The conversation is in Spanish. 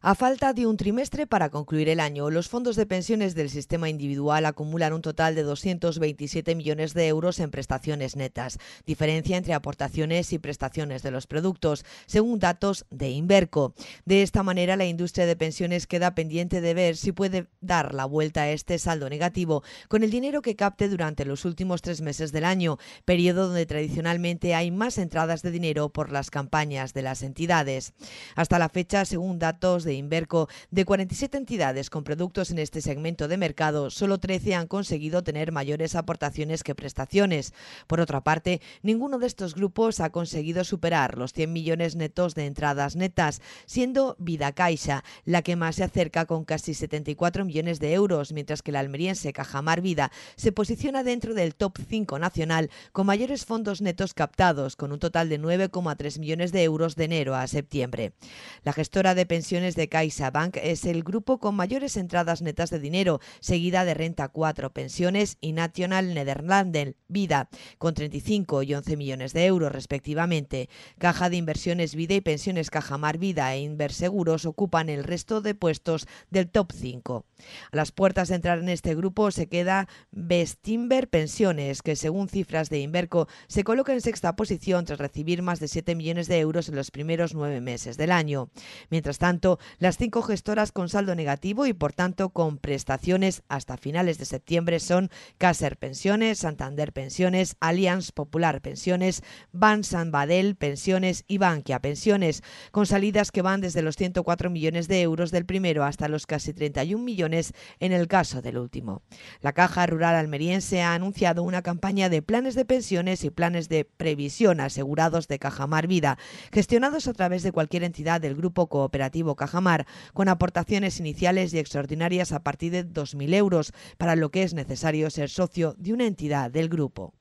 A falta de un trimestre para concluir el año, los fondos de pensiones del sistema individual acumulan un total de 227 millones de euros en prestaciones netas, diferencia entre aportaciones y prestaciones de los productos, según datos de Inverco. De esta manera, la industria de pensiones queda pendiente de ver si puede dar la vuelta a este saldo negativo con el dinero que capte durante los últimos tres meses del año, periodo donde tradicionalmente hay más entradas de dinero por las campañas de las entidades. Hasta la fecha, según datos de Inverco, de 47 entidades con productos en este segmento de mercado, solo 13 han conseguido tener mayores aportaciones que prestaciones. Por otra parte, ninguno de estos grupos ha conseguido superar los 100 millones netos de entradas netas, siendo Vida Caixa la que más se acerca con casi 74 millones de euros, mientras que la almeriense Cajamar Vida se posiciona dentro del top 5 nacional con mayores fondos netos captados, con un total de 9,3 millones de euros de enero a septiembre. La gestora de pensiones de CaixaBank es el grupo con mayores entradas netas de dinero, seguida de Renta 4, Pensiones y National Nederlanden, Vida, con 35 y 11 millones de euros respectivamente. Caja de Inversiones Vida y Pensiones Cajamar Vida e Inverseguros ocupan el resto de puestos del top 5. A las puertas de entrar en este grupo se queda bestimber Pensiones, que según cifras de Inverco se coloca en sexta posición tras recibir más de 7 millones de euros en los primeros nueve meses del año. Mientras tanto, las cinco gestoras con saldo negativo y por tanto con prestaciones hasta finales de septiembre son Caser Pensiones, Santander Pensiones, Allianz Popular Pensiones, Ban San Badel Pensiones y Bankia Pensiones, con salidas que van desde los 104 millones de euros del primero hasta los casi 31 millones en el caso del último. La Caja Rural Almeriense ha anunciado una campaña de planes de pensiones y planes de previsión asegurados de Cajamar Vida, gestionados a través de cualquier entidad del grupo cooperativo Cajamar con aportaciones iniciales y extraordinarias a partir de 2.000 euros, para lo que es necesario ser socio de una entidad del grupo.